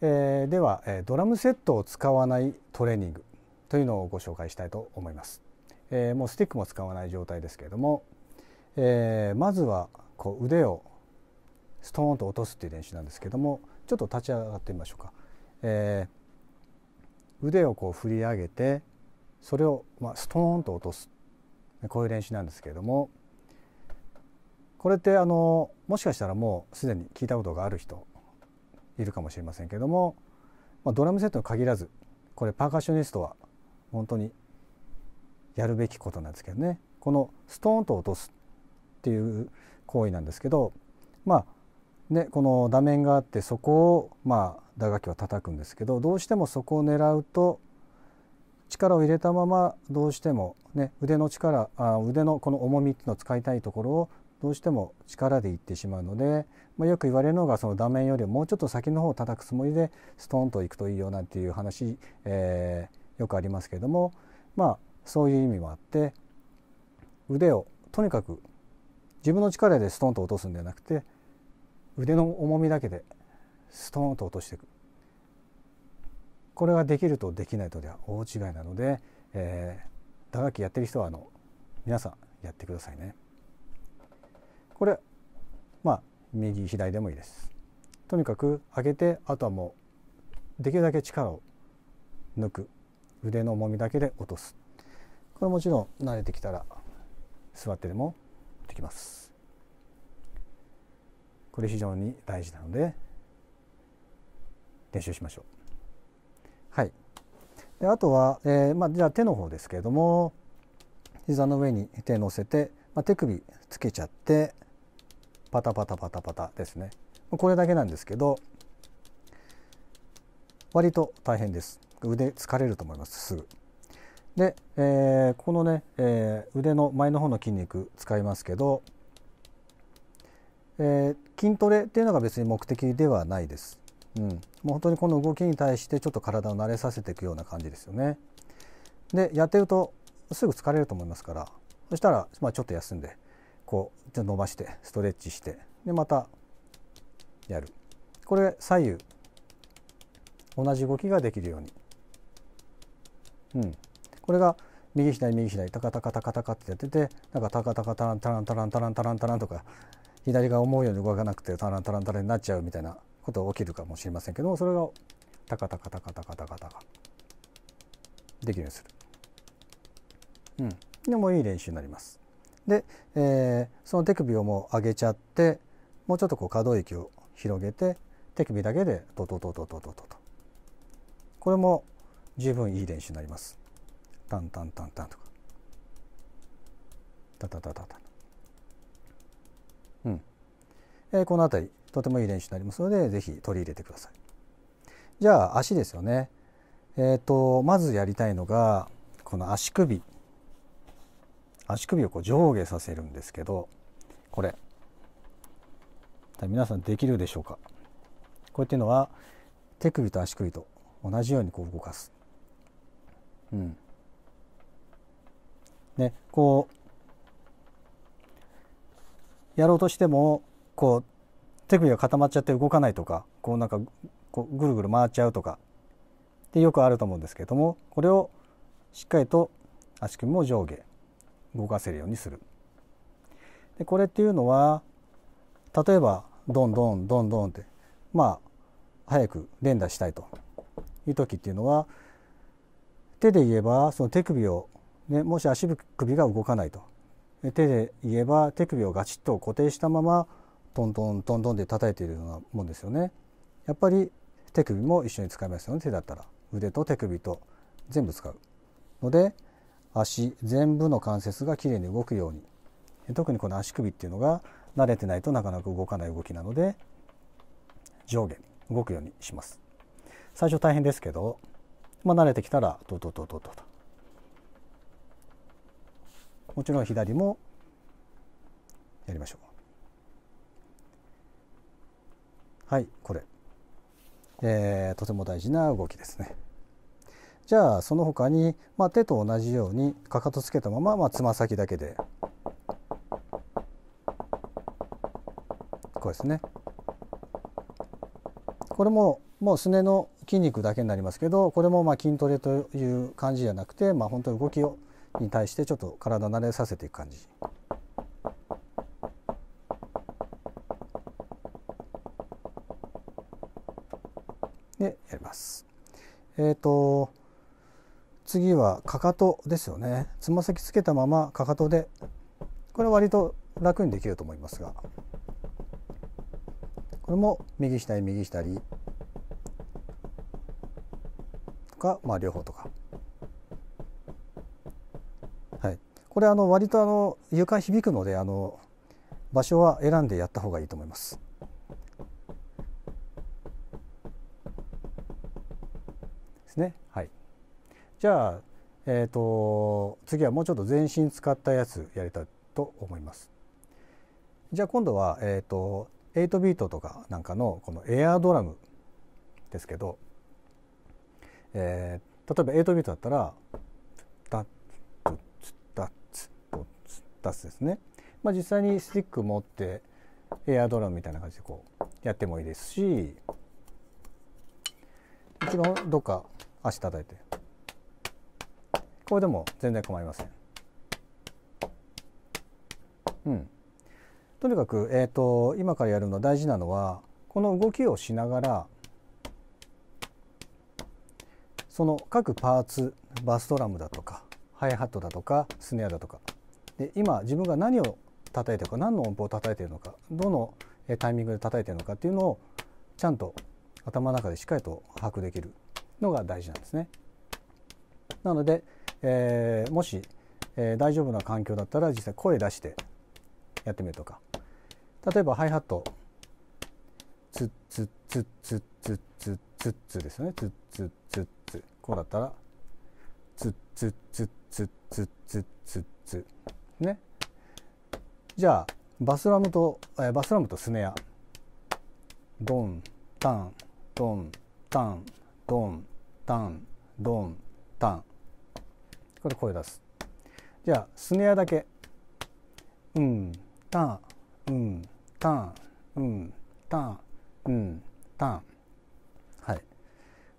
えー、ではドラムセットを使わないトレーニングというのをご紹介したいと思います。えー、もうスティックも使わない状態ですけれども、えー、まずはこう腕をストーンと落とすっていう練習なんですけどもちょっと立ち上がってみましょうか、えー、腕をこう振り上げてそれをまあストーンと落とすこういう練習なんですけれどもこれってあのもしかしたらもうすでに聞いたことがある人いるかもしれませんけども、まあ、ドラムセットに限らずこれパーカッショニストは本当にやるべきことなんですけどねこのストーンと落とすっていう行為なんですけどまあねこの座面があってそこをまあ打楽器は叩くんですけどどうしてもそこを狙うと力を入れたままどうしてもね腕の力あ腕のこの重みっていうのを使いたいところをどうしても力でいってしまうので、まあ、よく言われるのがその断面よりもうちょっと先の方を叩くつもりでストンといくといいよなんていう話、えー、よくありますけれどもまあそういう意味もあって腕をとにかく自分の力でストンと落とすんではなくて腕の重みだけでストンと落としていくこれができるとできないとでは大違いなので、えー、打楽器やってる人はあの皆さんやってくださいね。これまあ右左でもいいですとにかく上げてあとはもうできるだけ力を抜く腕の重みだけで落とすこれもちろん慣れてきたら座ってでもできますこれ非常に大事なので練習しましょうはいであとは、えー、まあ、じゃあ手の方ですけれども膝の上に手を乗せて、まあ、手首つけちゃってパタパタパタパタですねこれだけなんですけど割と大変です腕疲れると思いますすぐで、えー、このね、えー、腕の前の方の筋肉使いますけど、えー、筋トレっていうのが別に目的ではないです、うん、もう本当にこの動きに対してちょっと体を慣れさせていくような感じですよねでやってるとすぐ疲れると思いますからそしたら、まあ、ちょっと休んでこう伸ばしてストレッチしてでまたやるこれ左右同じ動きができるように、うん、これが右左右左タカタカタカタカってやっててなんかタカタカタランタランタランタランタランタランとか左が思うように動かなくてタランタランタランになっちゃうみたいなことが起きるかもしれませんけどもそれがタカタカタカタカタカタカできるようにする。うん、でもいい練習になります。で、えー、その手首をもう上げちゃってもうちょっとこう可動域を広げて手首だけでトトトトトトトとこれも十分いい練習になります。タンタンタンタンとかタタタタタうん、えー、この辺りとてもいい練習になりますので是非取り入れてください。じゃあ足ですよね。えーとまずやりたいのがこの足首足首をこう上下させるんですけどこれ皆さんできるでしょうかこうやっていうのは手首と足首と同じようにこう動かす。うん、ねこうやろうとしてもこう手首が固まっちゃって動かないとかこうなんかこうぐるぐる回っちゃうとかってよくあると思うんですけれどもこれをしっかりと足首も上下動かせるようにする。でこれっていうのは例えばどんどんどんどんってまあ早く連打したいという時っていうのは手で言えばその手首を、ね、もし足首が動かないと手で言えば手首をガチッと固定したままトントントントンで叩いているようなもんですよね。やっぱり手首も一緒に使いますよね手だったら腕と手首と全部使うので足全部の関節がきれいに動くように特にこの足首っていうのが慣れてないとなかなか動かない動きなので上下に動くようにします最初大変ですけど、まあ、慣れてきたらとととととともちろん左もやりましょうはいこれ、えー、とても大事な動きですねじゃあその他に、まあ、手と同じようにかかとつけたまま、まあ、つま先だけでこうですねこれももうすねの筋肉だけになりますけどこれもまあ筋トレという感じじゃなくて、まあ、本当に動きをに対してちょっと体慣れさせていく感じ。でやります。えっ、ー、と次はかかとですよねつま先つけたままかかとでこれ割と楽にできると思いますがこれも右に右にとかまあ両方とかはいこれあの割とあの床響くのであの場所は選んでやった方がいいと思います。ですねはい。じゃあ、えーと、次はもうちょっと全身使ったやつやりたいと思います。じゃあ今度は、えーと、と8ビートとかなんかのこのエアドラムですけど、えー、例えば8ビートだったら「ダッツダッツダッツダッツ」ッツですね。まあ、実際にスティック持ってエアドラムみたいな感じでこうやってもいいですし一ちどっか足叩いて。これでも全然構いません。うん、とにかく、えーと、今からやるの大事なのはこの動きをしながらその各パーツバストラムだとかハイハットだとかスネアだとかで今自分が何を叩いてるか何の音符を叩いてるのかどのタイミングで叩いてるのかっていうのをちゃんと頭の中でしっかりと把握できるのが大事なんですね。なのでえー、もし、えー、大丈夫な環境だったら実際声出してやってみるとか例えばハイハットツッツッツッツッツッツッツッツですよねツッツッツッツこうだったらツッツッツッツッツッツッツッツねじゃあバスラムと、えー、バスラムとスネアドンタンドンタンドンタンドンタンこれ声出すじゃあスネアだけうんタンうんタンうんタンうんタンはい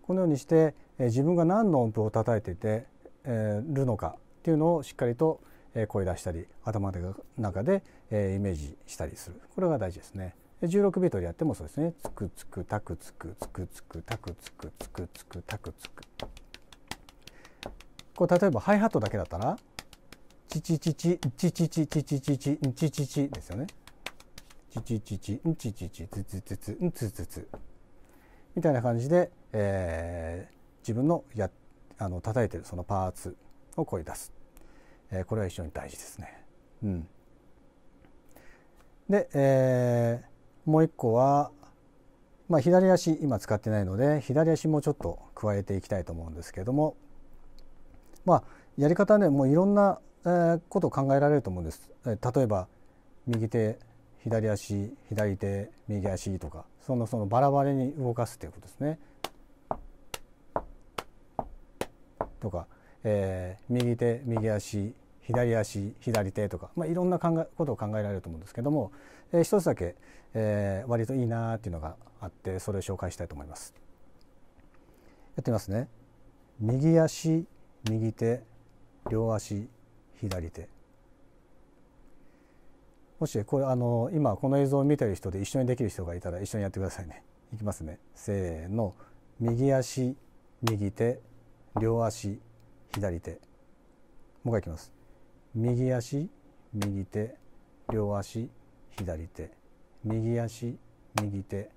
このようにして、え自分が何の音符を叩いていて、えー、るのかっていうのをしっかりと声出したり頭の中でイメージしたりするこれが大事ですね16ビートでやってもそうですねつくつくたくつくつくつくたくつくつくつくたくつくこう例えばハイハットだけだったらチチチチチチチチチチチチチチですよね。チチチチチチチツツツツツツツみたいな感じで、えー、自分のやあの叩いてるそのパーツを声出す、えー、これは非常に大事ですね。うん、で、えー、もう一個は、まあ、左足今使ってないので左足もちょっと加えていきたいと思うんですけれどもまあ、やり方はねもういろんなことを考えられると思うんです。例えば右手左足左手右足とかそのそのバラバラに動かすということですね。とか、えー、右手右足左足左手とか、まあ、いろんな考えことを考えられると思うんですけども、えー、一つだけ、えー、割といいなっていうのがあってそれを紹介したいと思います。やってみますね。右足右手両足左手もしこれあの今この映像を見てる人で一緒にできる人がいたら一緒にやってくださいねいきますねせーの右足右手両足左手もう一回いきます右足右手両足左手右足右手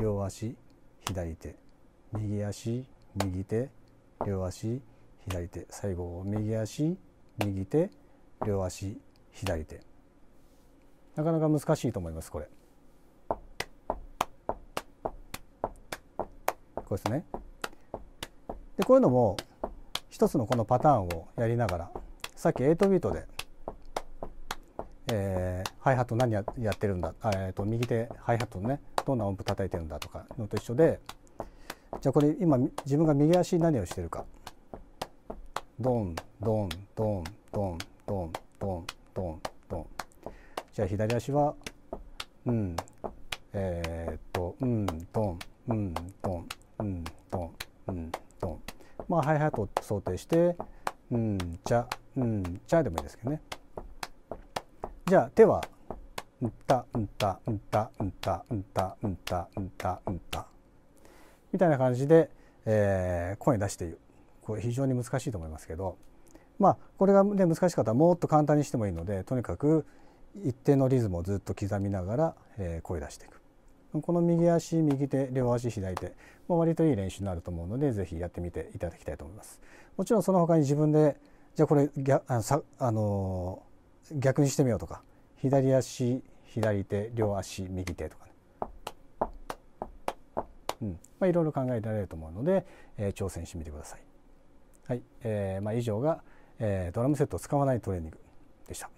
両足左手右足右手両足左手最後右足右手両足左手なかなか難しいと思いますこれこうですねでこういうのも一つのこのパターンをやりながらさっき8ビートで、えー、ハイハット何やってるんだ、えーと、右手ハイハットねどんな音符叩いてるんだとかのと一緒でじゃあこれ今自分が右足何をしてるかドンドンドンドンドンドンドンドンじゃあ左足はうんえー、っとうんドンうんドンうんドンうんドンまあハイハイと想定してうんちゃうんちゃでもいいですけどねじゃあ手はうんたうんたうんたうんたうんたうんたうんたうんたみたいな感じで、えー、声出して言う。これ非常に難しいと思いますけどまあこれが、ね、難しかったらもっと簡単にしてもいいのでとにかく一定のリズムをずっと刻みながら、えー、声出していくこの右足右手両足左手、もう割といい練習になると思うので是非やってみていただきたいと思います。もちろんその他に自分でじゃあこれ逆あのさあの逆にしてみようとか左足左手両足右手とかね、うんまあ、いろいろ考えられると思うので、えー、挑戦してみてください。はいえーまあ、以上が、えー、ドラムセットを使わないトレーニングでした。